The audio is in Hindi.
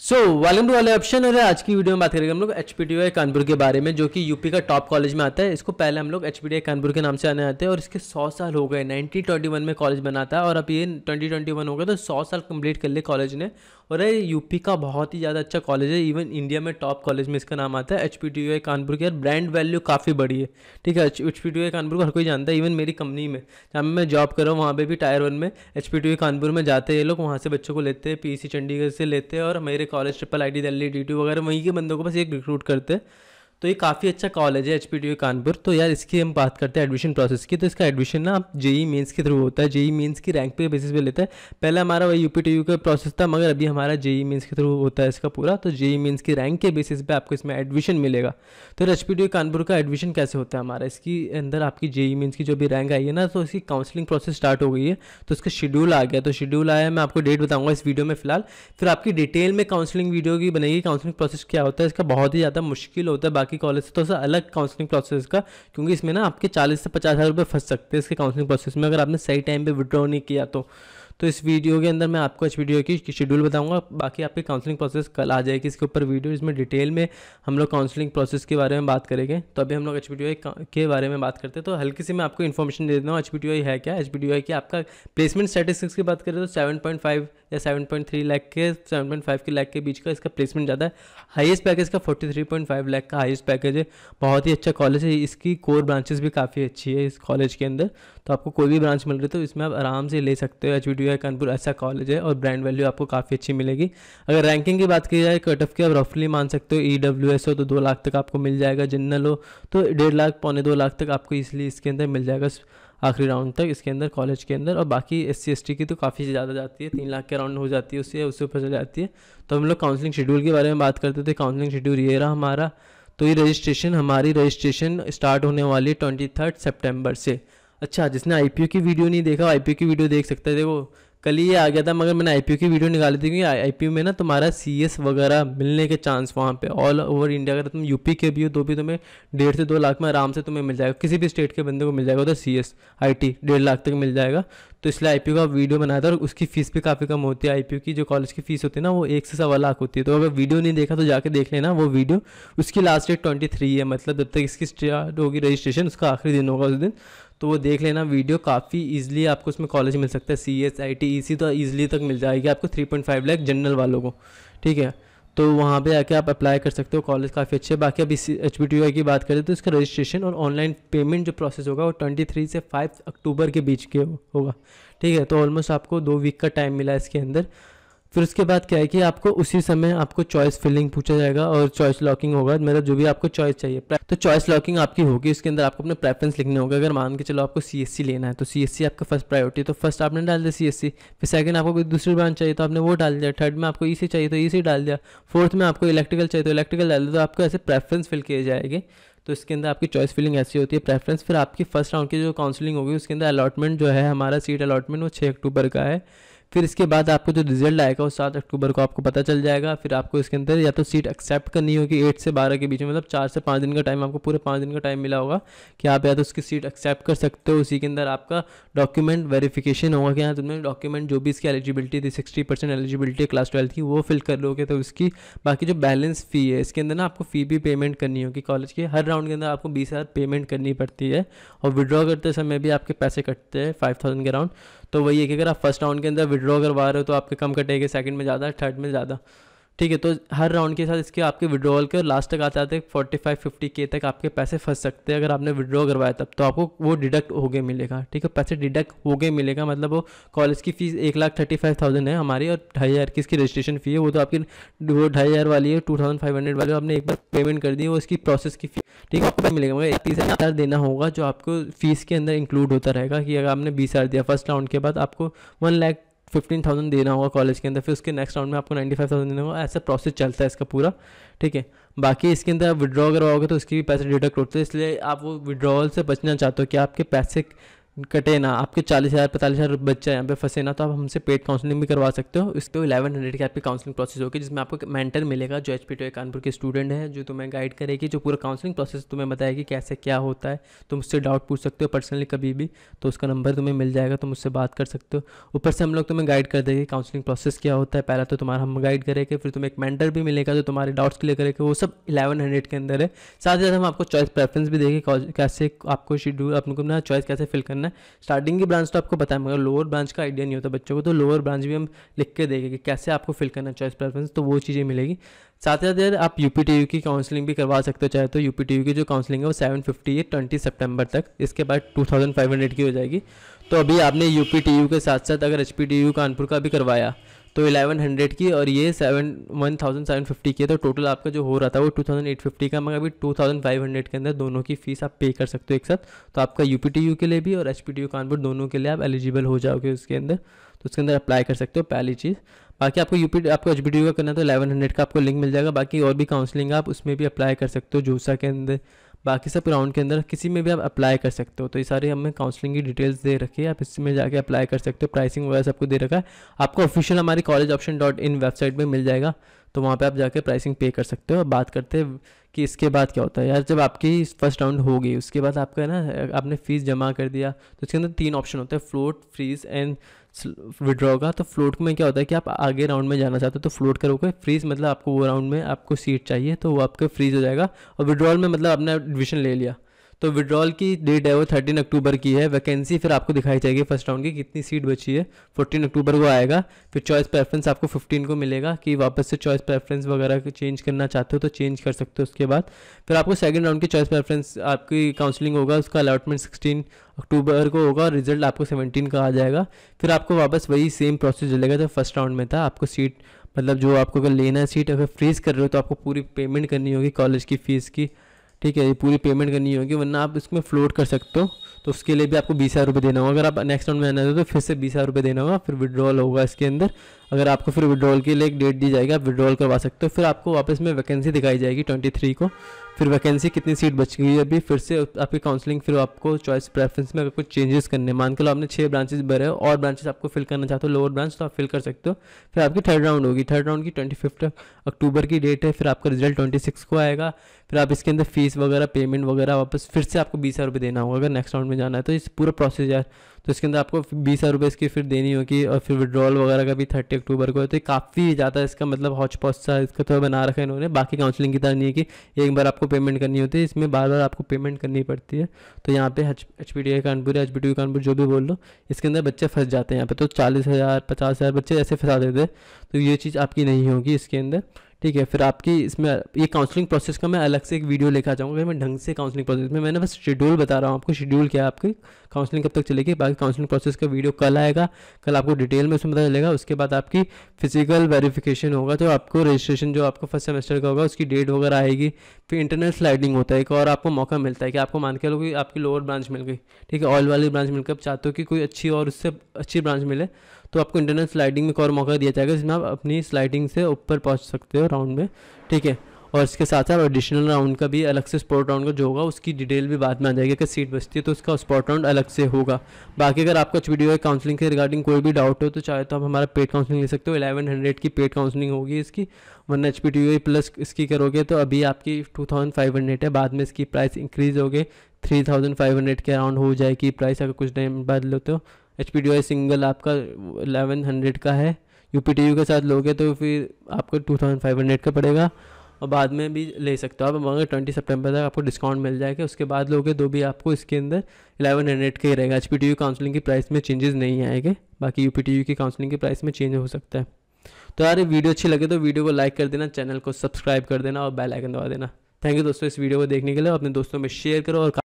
सो वेलकम टू वाले ऑप्शन है आज की वीडियो में बात करेंगे हम लोग एच आई कानपुर के बारे में जो कि यूपी का टॉप कॉलेज में आता है इसको पहले हम लोग एच आई कानपुर के नाम से आने आते हैं और इसके 100 साल हो गए 1921 में कॉलेज बना था और अब ये 2021 हो गया तो 100 साल कंप्लीट कर लिए कॉलेज ने और ये यूपी का बहुत ही ज़्यादा अच्छा कॉलेज है इवन इंडिया में टॉप कॉलेज में इसका नाम आता है एच पी कानपुर की यार ब्रांड वैल्यू काफ़ी बड़ी है ठीक है एच पी कानपुर को हर कोई जानता है इवन मेरी कंपनी में जहाँ मैं जॉब कर रहा हूँ वहाँ पर भी टायर वन में एच पी कानपुर में जाते हैं ये लोग वहाँ से बच्चों को लेते हैं पी चंडीगढ़ e से लेते हैं और मेरे college triple I D Delhi D वगैरह वहीं के बंदों को बस एक रिक्रूट करते हैं तो ये काफ़ी अच्छा कॉलेज है एच कानपुर तो यार इसकी हम बात करते हैं एडमिशन प्रोसेस की तो इसका एडमिशन ना आप जेई मेन्स e के थ्रू होता है जेई मेन्स e की रैंक पे बेसिस पे लेता है पहले हमारा वही यू पी का प्रोसेस था मगर अभी हमारा जेई मेन्स e के थ्रू होता है इसका पूरा तो जेई मेन्स की रैंक के बेसिस पे आपको इसमें एडमिशन मिलेगा तो एच कानपुर का एडमिशन कैसे होता है हमारा इसकी अंदर आपकी जेई मेन्स की जो भी रैंक आई है ना तो इसकी काउंसिलिंग प्रोसेस स्टार्ट हो गई है तो इसका शेड्यूल आ गया तो शेड्यूल आया मैं आपको डेट बताऊँगा इस वीडियो में फिलहाल फिर आपकी डिटेल में काउंसलिंग वीडियो की बनेगी काउंसलिंग प्रोसेस क्या होता है इसका बहुत ही ज़्यादा मुश्किल होता है बाकी बाकी कॉलेज से थोड़ा तो सा अलग काउंसलिंग प्रोसेस का क्योंकि इसमें ना आपके चालीस से पचास हज़ार रुपये फंस सकते हैं इसके काउंसलिंग प्रोसेस में अगर आपने सही टाइम पर विड्रॉ नहीं किया तो तो इस वीडियो के अंदर मैं आपको इस वीडियो की शेड्यूल बताऊंगा बाकी आपकी काउंसलिंग प्रोसेस कल आ जाएगी इसके ऊपर वीडियो इसमें डिटेल में हम लोग काउंसलिंग प्रोसेस के बारे में बात करेंगे तो अभी हम लोग एच के बारे में बात करते हैं तो हल्की सी मैं आपको इन्फॉर्मेशन दे देता हूँ एच है क्या एच की आपका प्लेसमेंट स्टेटिस्टिक्स की बात करें तो सेवन या 7.3 लाख के 7.5 के लाख के बीच का इसका प्लेसमेंट ज़्यादा है हाईएस्ट पैकेज का 43.5 लाख का हाईएस्ट पैकेज है बहुत ही अच्छा कॉलेज है इसकी कोर ब्रांचेस भी काफ़ी अच्छी है इस कॉलेज के अंदर तो आपको कोई भी ब्रांच मिल रही तो इसमें आप आराम से ले सकते हो एच वी है कानपुर ऐसा कॉलेज है और ब्रांड वैल्यू आपको काफ़ी अच्छी मिलेगी अगर रैंकिंग की बात की जाए कट ऑफ की आप रफली मान सकते हो ई डब्ल्यू एस हो तो दो लाख तक आपको मिल जाएगा जनरल हो तो डेढ़ लाख पौने दो लाख तक आपको इसलिए इसके अंदर मिल जाएगा आखिरी राउंड तक इसके अंदर कॉलेज के अंदर और बाकी एस सी एस टी की तो काफ़ी ज़्यादा जाती है तीन लाख के राउंड हो जाती है उससे उससे ऊपर चले जाती है तो हम लोग काउंसलिंग शेड्यूल के बारे में बात करते थे काउंसलिंग शेड्यूल ये रहा हमारा तो ये रजिस्ट्रेशन हमारी रजिस्ट्रेशन स्टार्ट होने वाली है ट्वेंटी थर्ड सेप्टेम्बर से अच्छा जिसने आई की वीडियो नहीं देखा आई की वीडियो देख सकते थे वो कल ये आ गया था मगर मैंने आई की वीडियो निकाली थी क्योंकि आई में ना तुम्हारा सी वगैरह मिलने के चांस वहाँ पे ऑल ओवर इंडिया अगर तुम यूपी के भी हो तो भी तुम्हें डेढ़ से दो लाख में आराम से तुम्हें मिल जाएगा किसी भी स्टेट के बंदे को मिल जाएगा तो सी एस आई टी डेढ़ लाख तक मिल जाएगा तो इसलिए आई का वीडियो बनाया था और उसकी फ़ीस भी काफ़ी कम होती है आई की जो कॉलेज की फ़ीस होती है ना वो एक से सवा लाख होती है तो अगर वीडियो नहीं देखा तो जाके देख लेना वो वीडियो उसकी लास्ट डेट ट्वेंटी थ्री है मतलब जब तक इसकी स्टार्ट होगी रजिस्ट्रेशन उसका आखिरी दिन होगा उस दिन तो वो देख लेना वीडियो काफ़ी ईजिली आपको उसमें कॉलेज मिल सकता है C S I T E सी तो ईजिली तक मिल जाएगी आपको three point five lakh general वालों को ठीक है तो वहाँ पे आके आप अप्लाई कर सकते हो कॉलेज काफ़ी अच्छे बाकी अब इस एच की बात करें तो इसका रजिस्ट्रेशन और ऑनलाइन पेमेंट जो प्रोसेस होगा वो ट्वेंटी थ्री से फाइव अक्टूबर के बीच के होगा ठीक है तो ऑलमोस्ट आपको दो वीक का टाइम मिला इसके अंदर फिर उसके बाद क्या है कि आपको उसी समय आपको चॉइस फिलिंग पूछा जाएगा और चॉइस लॉकिंग होगा मतलब जो भी आपको चॉइस चाहिए तो चॉइस लॉकिंग आपकी होगी उसके अंदर आपको अपने प्रेफरेंस लिखने होगा अगर मान के चलो आपको सी लेना है तो सी आपका फर्स्ट प्रायोरिटी तो फर्स्ट आपने डाल दिया सी फिर सेकंड आपको कोई दूसरी ब्रांच चाहिए तो आपने वो डाल दिया थर्ड में आपको ई e चाहिए तो ई e डाल दिया फोर्थ में आपको इलेक्ट्रिकल चाहिए तो इलेक्ट्रिकल डाल दिया तो आपको ऐसे प्रेफरेंस फिल किए जाएंगे तो इसके अंदर आपकी चॉइस फिलिंग ऐसी होती है प्रेफरेंस फिर आपकी फर्स्ट राउंड की जो काउंसलिंग होगी उसके अंदर अलॉटमेंट जो है हमारा सीट अलॉटमेंट वो छः अक्टूबर का है फिर इसके बाद आपको जो रिजल्ट आएगा वो सात अक्टूबर को आपको पता चल जाएगा फिर आपको इसके अंदर या तो सीट एक्सेप्ट करनी होगी एट से बारह के बीच में मतलब चार से पाँच दिन का टाइम आपको पूरे पाँच दिन का टाइम मिला होगा कि आप या तो उसकी सीट एक्सेप्ट कर सकते हो उसी के अंदर आपका डॉक्यूमेंट वेरीफिकेशन होगा कि हाँ तुमने डॉक्यूमेंट जो भी इसकी एलिजिबिलिटी थी sixty percent eligibility class twelfth की वो फिल कर लोगे तो उसकी बाकी जो बैलेंस फ़ी है इसके अंदर ना आपको फ़ी भी पेमेंट करनी होगी कॉलेज की हर राउंड के अंदर आपको बीस हज़ार पेमेंट करनी पड़ती है और विड्रॉ करते समय भी आपके पैसे कटते हैं फाइव थाउजेंड के राउंड तो वही है कि अगर आप फर्स्ट राउंड के अंदर विड्रॉ करवा रहे हो तो आपके कम कटेंगे सेकंड में ज़्यादा थर्ड में ज़्यादा ठीक है तो हर राउंड के साथ इसके आपके विड्रॉल के और लास्ट तक आते आते फोर्टी फाइव फिफ्टी के तक आपके पैसे फंस सकते हैं अगर आपने विड्रॉ करवाया तब तो आपको वो डिडक्ट हो गए मिलेगा ठीक है पैसे डिडक्ट हो गए मिलेगा मतलब वो कॉलेज की फ़ीस एक लाख थर्टी फाइव थाउजेंड है हमारी और ढाई हज़ार की इसकी रजिस्ट्रेशन फ़ी है वो तो आपकी वो ढाई हज़ार वाली है टू थाउजेंड फाइव हंड्रेड वाली आपने एक बार पेमेंट कर दी वो इसकी प्रोसेस की फ़ी ठीक है आपको मिलेगा मगर एक तीस हज़ार देना होगा जो आपको फ़ीस के अंदर इंक्लूड होता रहेगा कि अगर आपने बीस हज़ार दिया फर्स्ट राउंड के बाद आपको वन लाख फिफ्टीन थाउजेंड देना होगा कॉलेज के अंदर फिर उसके नेक्स्ट राउंड में आपको नाइन्टी फाइव थाउजेंड देना होगा ऐसा प्रोसेस चलता है इसका पूरा ठीक है बाकी इसके अंदर आप विड्रॉ करवाओगे तो उसकी भी पैसे डिडक्ट होते हैं इसलिए आप वो विड्रॉवल से बचना चाहते हो कि आपके पैसे कटे ना आपके चालीस हज़ार पैंतालीस हज़ार बच्चा यहाँ पे फंसे ना तो आप हमसे पेड काउंसलिंग भी करवा सकते हो इसके इलेवन हंड्रेड की आपकी काउंसलिंग प्रोसेस होगी जिसमें आपको मेंटर मिलेगा जो एच पी टी कानपुर के स्टूडेंट है जो तुम्हें गाइड करेगी जो पूरा काउंसलिंग प्रोसेस तुम्हें बताएगी कैसे क्या होता है तुम उससे डाउट पूछ सकते हो पर्सनली कभी भी तो उसका नंबर तुम्हें मिल जाएगा तुम उससे बात कर सकते हो ऊपर से हम लोग तुम्हें गाइड कर देंगे काउंसलिंग प्रोसेस क्या होता है पहला तो तुम्हारा हम गाइड करेंगे फिर तुम्हें एक मेंटर भी मिलेगा जो तुम्हारे डाउट्स क्लियर करेगा वो सब इलेवन हंड्रेड के अंदर है साथ ही साथ हम आपको चॉइस प्रेफरेंस भी देंगे कैसे आपको शेड्यूल आपको ना चॉइस कैसे फिल करना करना है स्टार्टिंग की ब्रांच तो आपको पता है मगर लोअर ब्रांच का आइडिया नहीं होता बच्चों को तो लोअर ब्रांच भी हम लिख के देंगे कि कैसे आपको फिल करना चॉइस प्रेफरेंस तो वो चीज़ें मिलेगी साथ ही साथ आप यू की काउंसलिंग भी करवा सकते हो चाहे तो यू की जो काउंसलिंग है वो सेवन फिफ्टी है ट्वेंटी सेप्टेम्बर तक इसके बाद टू थाउजेंड फाइव हंड्रेड की हो जाएगी तो अभी आपने यू के साथ साथ अगर एच कानपुर का भी करवाया तो 1100 की और ये seven one thousand seven fifty की है तो टोटल आपका जो हो रहा था वो टू थाउजेंड एट फिफ्टी का मगर अभी टू थाउजेंड फाइव हंड्रेड के अंदर दोनों की फीस आप पे कर सकते हो एक साथ तो आपका यू पी के लिए भी और एच पी कानपुर दोनों के लिए आप एलिजिबल हो जाओगे उसके अंदर तो उसके अंदर अप्लाई कर सकते हो पहली चीज़ बाकी आपको यू आपको एच का करना तो हंड्रेड का आपको लिंक मिल जाएगा बाकी और भी काउंसलिंग आप उसमें भी अप्लाई कर सकते हो जोसा के अंदर बाकी सब ग्राउंड के अंदर किसी में भी आप अप्लाई कर सकते हो तो ये सारे हमें काउंसलिंग की डिटेल्स दे रखी है आप इसमें जाके अप्लाई कर सकते हो प्राइसिंग वगैरह सबको दे रखा है आपको ऑफिशियल हमारी college option dot in website में मिल जाएगा तो वहाँ पर आप जाकर प्राइसिंग पे कर सकते हो बात करते हैं कि इसके बाद क्या होता है यार जब आपकी फर्स्ट राउंड हो गई उसके बाद आपका ना आपने फ़ीस जमा कर दिया तो इसके अंदर तीन ऑप्शन होते हैं फ्लोट फ्रीज एंड विड्रॉ होगा तो फ्लोट में क्या होता है कि आप आगे राउंड में जाना चाहते हो तो फ्लोट करोगे फ्रीज मतलब आपको वो राउंड में आपको सीट चाहिए तो वो आपका फ्रीज हो जाएगा और विड्रॉल में मतलब आपने एडमिशन ले लिया तो विड्रॉल की डेट है वो थर्टीन अक्टूबर की है वैकेंसी फिर आपको दिखाई जाएगी फर्स्ट राउंड की कितनी सीट बची है फोर्टीन अक्टूबर को आएगा फिर चॉइस प्रेफरेंस आपको फिफ्टीन को मिलेगा कि वापस से चॉइस प्रेफरेंस वगैरह चेंज करना चाहते हो तो चेंज कर सकते हो उसके बाद फिर आपको सेकेंड राउंड की चॉइस प्रेफरेंस आपकी काउंसलिंग होगा उसका अलॉटमेंट सिक्सटीन अक्टूबर को होगा और रिजल्ट आपको सेवनटीन का आ जाएगा फिर आपको वापस वही सेम प्रोसेस चलेगा जो फर्स्ट राउंड में था आपको सीट मतलब जो आपको अगर लेना है सीट अगर फ्रीज कर रहे हो तो आपको पूरी पेमेंट करनी होगी कॉलेज की फ़ीस की ठीक है ये पूरी पेमेंट करनी होगी वरना आप इसमें फ्लोट कर सकते हो तो उसके लिए भी आपको बीस हज़ार रुपये देना होगा अगर आप नेक्स्ट राउंड में आना चाहते हो तो फिर से बीस हज़ार रुपये देना होगा फिर विड्रॉल होगा इसके अंदर अगर आपको फिर विड्रॉल के लिए एक डेट दी जाएगी आप विड्रॉल करवा सकते हो फिर आपको वापस में वैकेंसी दिखाई जाएगी ट्वेंटी थ्री को फिर वैकेंसी कितनी सीट बच गई है अभी फिर से आपकी काउंसलिंग फिर आपको चॉइस प्रेफरेंस में अगर कुछ चेंजेस करने मान के लो आपने छः ब्रांचेस भरे हो और ब्रांचेस आपको फिल करना चाहते हो लोअर ब्रांच तो आप फिल कर सकते हो फिर आपकी थर्ड राउंड होगी थर्ड राउंड की ट्वेंटी फिफ्थ अक्टूबर की डेट है फिर आपका रिजल्ट ट्वेंटी सिक्स को आएगा फिर आप इसके अंदर फीस वगैरह पेमेंट वगैरह वापस फिर से आपको बीस हज़ार रुपये देना होगा अगर नेक्स्ट राउंड में जाना है तो इस पूरा प्रोसेस यार तो इसके अंदर आपको बीस हज़ार रुपये इसकी फिर देनी होगी और फिर विड्रॉल वगैरह का भी थर्टी अक्टूबर को है तो काफ़ी ज़्यादा इसका मतलब हॉच पॉच सा इसका थोड़ा तो बना रखा है इन्होंने बाकी काउंसलिंग की तरह नहीं है कि एक बार आपको पेमेंट करनी होती है इसमें बार बार आपको पेमेंट करनी पड़ती है तो यहाँ पे H P D Kanpur H P T Kanpur जो भी बोल लो इसके अंदर बच्चे फंस जाते हैं यहाँ पर तो चालीस हज़ार पचास हज़ार बच्चे ऐसे फंसा देते हैं तो ये चीज़ आपकी नहीं होगी इसके अंदर ठीक है फिर आपकी इसमें ये काउंसलिंग प्रोसेस का मैं अलग से एक वीडियो लेकर जाऊँगा मैं ढंग से काउंसलिंग प्रोसेस में मैंने बस शेड्यूल बता रहा हूँ आपको शेड्यूल क्या है आपकी काउंसलिंग कब तक चलेगी बाकी काउंसलिंग प्रोसेस का वीडियो कल आएगा कल आपको डिटेल में उसमें पता चलेगा उसके बाद आपकी फिजिकल वेरीफिकेशन होगा तो आपको रजिस्ट्रेशन जो आपको फर्स्ट सेमेस्टर का होगा उसकी डेट वगैरह आएगी फिर इंटरनल स्लाइडिंग होता है एक और आपको मौका मिलता है कि आपको मान के लो कि आपकी लोअर ब्रांच मिल गई ठीक है ऑयल वाली ब्रांच मिलकर आप चाहते हो कि कोई अच्छी और उससे अच्छी ब्रांच मिले तो आपको इंटरनल स्लाइडिंग में एक और मौका दिया जाएगा जिसमें आप अपनी स्लाइडिंग से ऊपर पहुँच सकते हो राउंड में ठीक है और इसके साथ साथ एडिशनल राउंड का भी अलग से स्पॉट राउंड का जो होगा उसकी डिटेल भी बाद में आ जाएगी अगर सीट बचती है तो उसका स्पॉट राउंड अलग से होगा बाकी अगर आपका वीडियो है काउंसलिंग के रिगार्डिंग कोई भी डाउट हो तो चाहे तो आप हमारा पेड काउंसलिंग ले सकते हो एलेवन हंड्रेड की पेड काउंसलिंग होगी इसकी वन एच पी प्लस इसकी करोगे तो अभी आपकी टू थाउजेंड फाइव हंड्रेड है बाद में इसकी प्राइस इंक्रीज़ होगी थ्री थाउजेंड फाइव हंड्रेड के अराउंड हो जाएगी प्राइस अगर कुछ टाइम बाद लेते हो एच पी डी सिंगल आपका एलेवन हंड्रेड का है यू पी टी यू के साथ लोगे तो फिर आपको टू थाउजेंड फाइव हंड्रेड का पड़ेगा और बाद में भी ले सकते हो आप मगर ट्वेंटी सेप्टेम्बर तक आपको डिस्काउंट मिल जाएगा उसके बाद लोगे तो भी आपको इसके अंदर एलेवन हंड्रेड का ही रहेगा H P T U counselling की प्राइस में चेंजेस नहीं आएंगे बाकी यू पी टी यू की काउंसिलिंग की प्राइस में चेंज हो सकता है तो यार वीडियो अच्छी लगे तो वीडियो को लाइक कर देना चैनल को सब्सक्राइब कर देना और बेल आइकन दबा देना थैंक यू दोस्तों इस वीडियो को देखने के लिए अपने दोस्तों में शेयर करो और